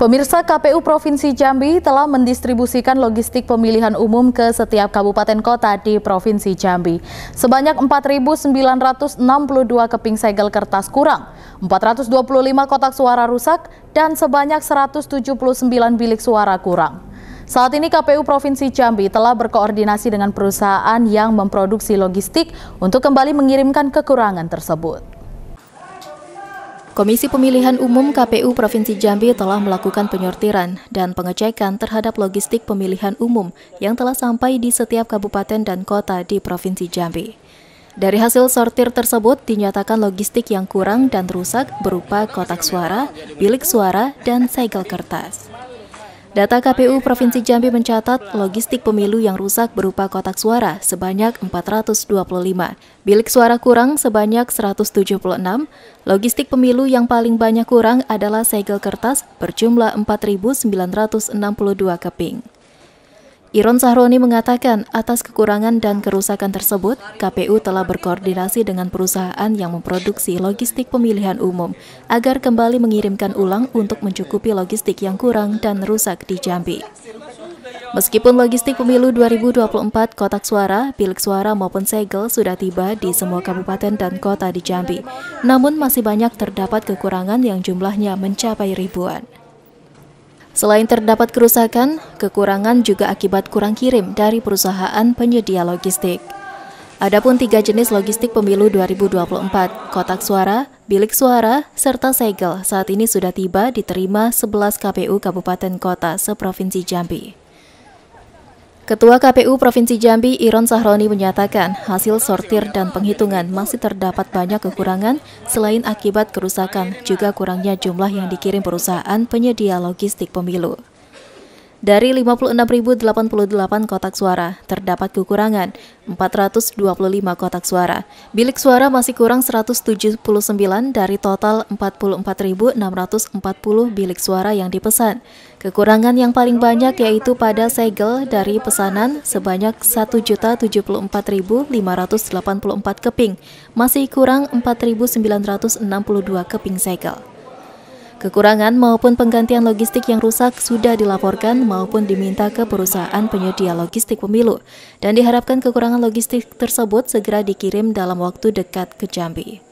Pemirsa KPU Provinsi Jambi telah mendistribusikan logistik pemilihan umum ke setiap kabupaten kota di Provinsi Jambi. Sebanyak 4.962 keping segel kertas kurang, 425 kotak suara rusak, dan sebanyak 179 bilik suara kurang. Saat ini KPU Provinsi Jambi telah berkoordinasi dengan perusahaan yang memproduksi logistik untuk kembali mengirimkan kekurangan tersebut. Komisi Pemilihan Umum KPU Provinsi Jambi telah melakukan penyortiran dan pengecekan terhadap logistik pemilihan umum yang telah sampai di setiap kabupaten dan kota di Provinsi Jambi. Dari hasil sortir tersebut dinyatakan logistik yang kurang dan rusak berupa kotak suara, bilik suara, dan segel kertas. Data KPU Provinsi Jambi mencatat logistik pemilu yang rusak berupa kotak suara sebanyak 425, bilik suara kurang sebanyak 176, logistik pemilu yang paling banyak kurang adalah segel kertas berjumlah 4.962 keping. Iron Sahroni mengatakan atas kekurangan dan kerusakan tersebut, KPU telah berkoordinasi dengan perusahaan yang memproduksi logistik pemilihan umum agar kembali mengirimkan ulang untuk mencukupi logistik yang kurang dan rusak di Jambi. Meskipun logistik pemilu 2024 kotak suara, pilik suara maupun segel sudah tiba di semua kabupaten dan kota di Jambi, namun masih banyak terdapat kekurangan yang jumlahnya mencapai ribuan. Selain terdapat kerusakan, kekurangan juga akibat kurang kirim dari perusahaan penyedia logistik. Adapun tiga jenis logistik pemilu 2024, kotak suara, bilik suara, serta segel saat ini sudah tiba diterima 11 KPU Kabupaten Kota seprovinsi Jambi. Ketua KPU Provinsi Jambi Iron Sahroni menyatakan hasil sortir dan penghitungan masih terdapat banyak kekurangan selain akibat kerusakan juga kurangnya jumlah yang dikirim perusahaan penyedia logistik pemilu. Dari 56.088 kotak suara, terdapat kekurangan 425 kotak suara. Bilik suara masih kurang 179 dari total 44.640 bilik suara yang dipesan. Kekurangan yang paling banyak yaitu pada segel dari pesanan sebanyak 1.074.584 keping, masih kurang 4.962 keping segel. Kekurangan maupun penggantian logistik yang rusak sudah dilaporkan maupun diminta ke perusahaan penyedia logistik pemilu dan diharapkan kekurangan logistik tersebut segera dikirim dalam waktu dekat ke Jambi.